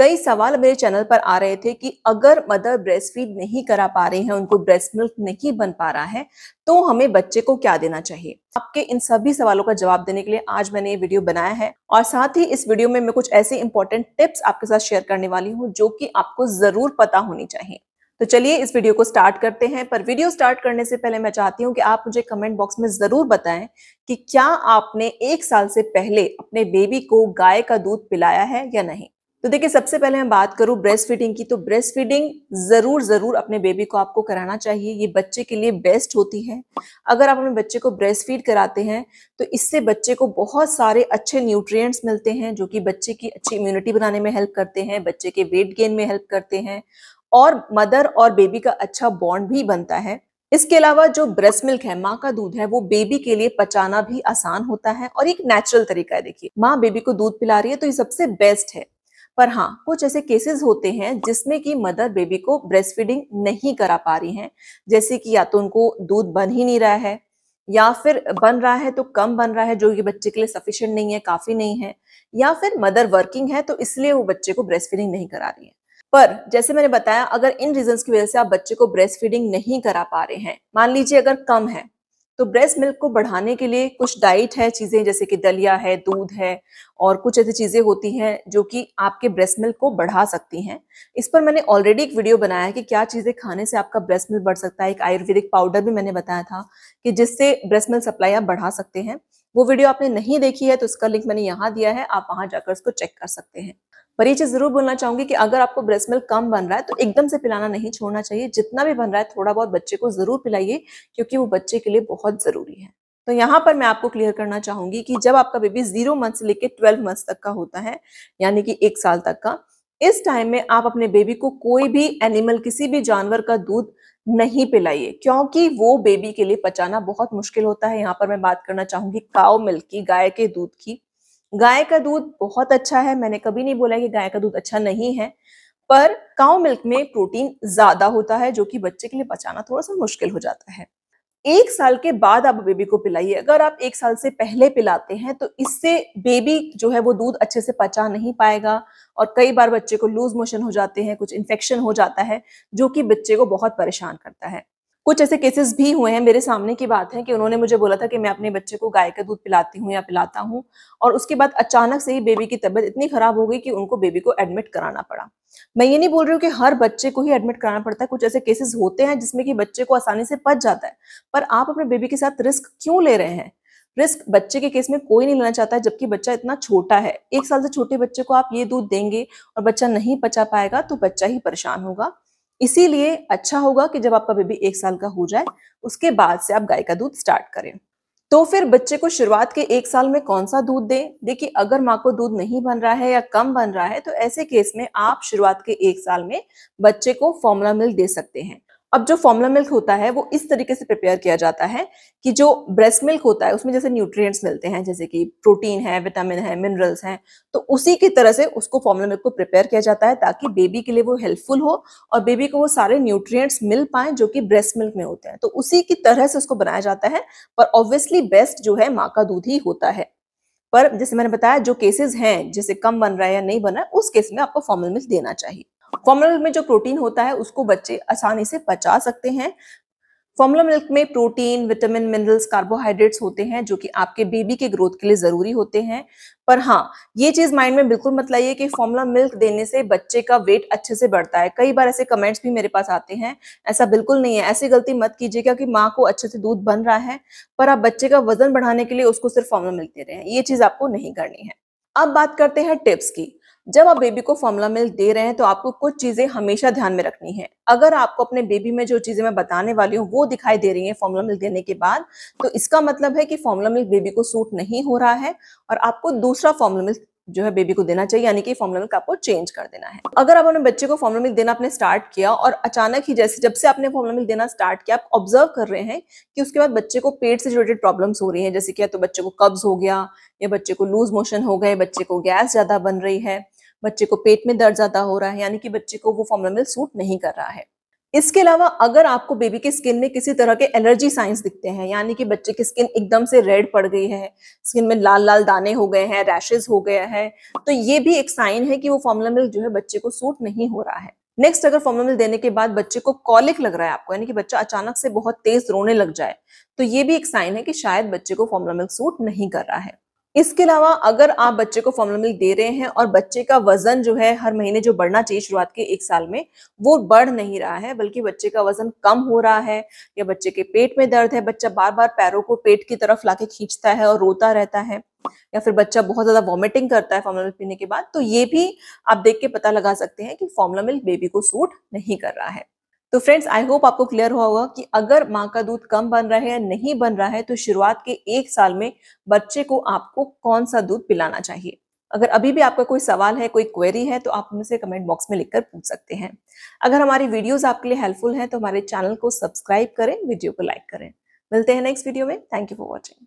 कई सवाल मेरे चैनल पर आ रहे थे कि अगर मदर ब्रेस्ट फीड नहीं करा पा रहे हैं उनको ब्रेस्ट मिल्क नहीं बन पा रहा है तो हमें बच्चे को क्या देना चाहिए आपके इन सभी सवालों का जवाब देने के लिए आज मैंने ये वीडियो बनाया है और साथ ही इस वीडियो में मैं कुछ ऐसे इंपॉर्टेंट टिप्स आपके साथ शेयर करने वाली हूँ जो की आपको जरूर पता होनी चाहिए तो चलिए इस वीडियो को स्टार्ट करते हैं पर वीडियो स्टार्ट करने से पहले मैं चाहती हूँ कि आप मुझे कमेंट बॉक्स में ज़रूर बताएं कि क्या आपने एक साल से पहले अपने बेबी को गाय का दूध पिलाया है या नहीं तो देखिए सबसे पहले मैं बात करूं ब्रेस्ट फीडिंग की तो ब्रेस्ट फीडिंग जरूर जरूर अपने बेबी को आपको कराना चाहिए ये बच्चे के लिए बेस्ट होती है अगर आप अपने बच्चे को ब्रेस्ट फीड कराते हैं तो इससे बच्चे को बहुत सारे अच्छे न्यूट्रिएंट्स मिलते हैं जो कि बच्चे की अच्छी इम्यूनिटी बनाने में हेल्प करते हैं बच्चे के वेट गेन में हेल्प करते हैं और मदर और बेबी का अच्छा बॉन्ड भी बनता है इसके अलावा जो ब्रेस्ट मिल्क है माँ का दूध है वो बेबी के लिए पचाना भी आसान होता है और एक नेचुरल तरीका है देखिए माँ बेबी को दूध पिला रही है तो ये सबसे बेस्ट है पर हाँ कुछ ऐसे केसेस होते हैं जिसमें कि मदर बेबी को ब्रेस्ट फीडिंग नहीं करा पा रही हैं जैसे कि या तो उनको दूध बन ही नहीं रहा है या फिर बन रहा है तो कम बन रहा है जो कि बच्चे के लिए सफिशियंट नहीं है काफ़ी नहीं है या फिर मदर वर्किंग है तो इसलिए वो बच्चे को ब्रेस्ट फीडिंग नहीं करा रही है पर जैसे मैंने बताया अगर इन रीजंस की वजह से आप बच्चे को ब्रेस्ट फीडिंग नहीं करा पा रहे हैं मान लीजिए अगर कम है तो ब्रेस्ट मिल्क को बढ़ाने के लिए कुछ डाइट है चीज़ें जैसे कि दलिया है दूध है और कुछ ऐसी चीज़ें होती हैं जो कि आपके ब्रेस्ट मिल्क को बढ़ा सकती हैं इस पर मैंने ऑलरेडी एक वीडियो बनाया है कि क्या चीज़ें खाने से आपका ब्रेस्ट मिल्क बढ़ सकता है एक आयुर्वेदिक पाउडर भी मैंने बताया था कि जिससे ब्रेस्ट मिल्क सप्लाई आप बढ़ा सकते हैं वो वीडियो आपने नहीं देखी है तो उसका लिंक मैंने यहाँ दिया है आप वहाँ जाकर उसको चेक कर सकते हैं पर ये चीज जरूर बोलना चाहूंगी कि अगर आपको ब्रेस्ट मिल्क कम बन रहा है तो एकदम से पिलाना नहीं छोड़ना चाहिए जितना भी बन रहा है थोड़ा बहुत बच्चे को जरूर पिलाइए क्योंकि वो बच्चे के लिए बहुत जरूरी है तो यहाँ पर मैं आपको क्लियर करना चाहूंगी कि जब आपका बेबी जीरो मंथ से लेकर ट्वेल्व मंथ तक का होता है यानी कि एक साल तक का इस टाइम में आप अपने बेबी को कोई भी एनिमल किसी भी जानवर का दूध नहीं पिलाइए क्योंकि वो बेबी के लिए पचाना बहुत मुश्किल होता है यहाँ पर मैं बात करना चाहूंगी काव मिल्क की गाय के दूध की गाय का दूध बहुत अच्छा है मैंने कभी नहीं बोला कि गाय का दूध अच्छा नहीं है पर काउ मिल्क में प्रोटीन ज्यादा होता है जो कि बच्चे के लिए बचाना थोड़ा सा मुश्किल हो जाता है एक साल के बाद आप बेबी को पिलाइए अगर आप एक साल से पहले पिलाते हैं तो इससे बेबी जो है वो दूध अच्छे से पचा नहीं पाएगा और कई बार बच्चे को लूज मोशन हो जाते हैं कुछ इन्फेक्शन हो जाता है जो कि बच्चे को बहुत परेशान करता है कुछ ऐसे केसेस भी हुए हैं मेरे सामने की बात है कि उन्होंने मुझे बोला था कि मैं अपने बच्चे को गाय का दूध पिलाती हूँ या पिलाता हूँ और उसके बाद अचानक से ही बेबी की तबीयत इतनी खराब हो गई कि उनको बेबी को एडमिट कराना पड़ा मैं ये नहीं बोल रही हूँ कि हर बच्चे को ही एडमिट कराना पड़ता है कुछ ऐसे केसेस होते हैं जिसमें कि बच्चे को आसानी से पच जाता है पर आप अपने बेबी के साथ रिस्क क्यों ले रहे हैं रिस्क बच्चे के केस में कोई नहीं लेना चाहता है जबकि बच्चा इतना छोटा है एक साल से छोटे बच्चे को आप ये दूध देंगे और बच्चा नहीं पचा पाएगा तो बच्चा ही परेशान होगा इसीलिए अच्छा होगा कि जब आपका बेबी एक साल का हो जाए उसके बाद से आप गाय का दूध स्टार्ट करें तो फिर बच्चे को शुरुआत के एक साल में कौन सा दूध दें देखिए अगर माँ को दूध नहीं बन रहा है या कम बन रहा है तो ऐसे केस में आप शुरुआत के एक साल में बच्चे को फॉर्मुला मिल्क दे सकते हैं अब जो फॉर्मुला मिल्क होता है वो इस तरीके से प्रिपेयर किया जाता है कि जो ब्रेस्ट मिल्क होता है उसमें जैसे न्यूट्रिएंट्स मिलते हैं जैसे कि प्रोटीन है विटामिन है मिनरल्स हैं तो उसी की तरह से उसको फॉर्मुला मिल्क को प्रिपेयर किया जाता है ताकि बेबी के लिए वो हेल्पफुल हो और बेबी को वो सारे न्यूट्रियट्स मिल पाए जो कि ब्रेस्ट मिल्क में होते हैं तो उसी की तरह से उसको बनाया जाता है पर ऑब्वियसली बेस्ट जो है माँ का दूध ही होता है पर जैसे मैंने बताया जो केसेस हैं जैसे कम बन रहा है या नहीं बन रहा है उस केस में आपको फॉर्मुला मिल्क देना चाहिए फॉर्मुला मिल्क में जो प्रोटीन होता है उसको बच्चे आसानी से पचा सकते हैं फॉर्मुला मिल्क में प्रोटीन विटामिन मिनरल्स कार्बोहाइड्रेट्स होते हैं जो कि आपके बेबी के ग्रोथ के लिए जरूरी होते हैं पर हाँ ये चीज माइंड में बिल्कुल मत लाइए कि फॉर्मुला मिल्क देने से बच्चे का वेट अच्छे से बढ़ता है कई बार ऐसे कमेंट्स भी मेरे पास आते हैं ऐसा बिल्कुल नहीं है ऐसी गलती मत कीजिएगा क्योंकि माँ को अच्छे से दूध बन रहा है पर आप बच्चे का वजन बढ़ाने के लिए उसको सिर्फ फॉर्मुला मिल्क दे रहे हैं ये चीज आपको नहीं करनी है अब बात करते हैं टिप्स की जब आप बेबी को फॉर्मुला मिल्क दे रहे हैं तो आपको कुछ चीज़ें हमेशा ध्यान में रखनी है अगर आपको अपने बेबी में जो चीज़ें मैं बताने वाली हूँ वो दिखाई दे रही है फॉर्मुला मिल्क देने के बाद तो इसका मतलब है कि फॉर्मुला मिल्क बेबी को सूट नहीं हो रहा है और आपको दूसरा फॉर्मुला मिल्क जो है बेबी को देना चाहिए यानी कि फॉर्मुला मिल्क आपको चेंज कर देना है अगर आप अपने बच्चे को फॉर्मुला मिल्क देना आपने स्टार्ट किया और अचानक ही जैसे जब से आपने फॉर्मुला मिल्क देना स्टार्ट किया आप ऑब्जर्व कर रहे हैं कि उसके बाद बच्चे को पेट से रिलेटेड प्रॉब्लम्स हो रही है जैसे कि या तो बच्चे को कब्ज हो गया या बच्चे को लूज मोशन हो गए बच्चे को गैस ज़्यादा बन रही है बच्चे को पेट में दर्द ज्यादा हो रहा है यानी कि बच्चे को वो फॉर्मुला मिल्क सूट नहीं कर रहा है इसके अलावा अगर आपको बेबी के स्किन में किसी तरह के एलर्जी साइंस दिखते हैं यानी कि बच्चे की स्किन एकदम से रेड पड़ गई है स्किन में लाल लाल दाने हो गए हैं रैशेज हो गया है तो ये भी एक साइन है कि वो फॉर्मुला मिल्क जो है बच्चे को सूट नहीं हो रहा है नेक्स्ट अगर फॉर्मुला मिल्क देने के बाद बच्चे को कॉलिक लग रहा है आपको यानी कि बच्चा अचानक से बहुत तेज रोने लग जाए तो ये भी एक साइन है कि शायद बच्चे को फॉर्मुला मिल्क सूट नहीं कर रहा है इसके अलावा अगर आप बच्चे को फॉर्मूला मिल्क दे रहे हैं और बच्चे का वजन जो है हर महीने जो बढ़ना चाहिए शुरुआत के एक साल में वो बढ़ नहीं रहा है बल्कि बच्चे का वजन कम हो रहा है या बच्चे के पेट में दर्द है बच्चा बार बार पैरों को पेट की तरफ लाके खींचता है और रोता रहता है या फिर बच्चा बहुत ज्यादा वॉमिटिंग करता है फॉर्मुला मिल्क पीने के बाद तो ये भी आप देख के पता लगा सकते हैं कि फॉर्मुला मिल्क बेबी को सूट नहीं कर रहा है तो फ्रेंड्स आई होप आपको क्लियर हुआ होगा कि अगर माँ का दूध कम बन रहा है या नहीं बन रहा है तो शुरुआत के एक साल में बच्चे को आपको कौन सा दूध पिलाना चाहिए अगर अभी भी आपका कोई सवाल है कोई क्वेरी है तो आप मुझसे कमेंट बॉक्स में लिखकर पूछ सकते हैं अगर हमारी वीडियोस आपके लिए हेल्पफुल हैं तो हमारे चैनल को सब्सक्राइब करें वीडियो को लाइक करें मिलते हैं नेक्स्ट वीडियो में थैंक यू फॉर वॉचिंग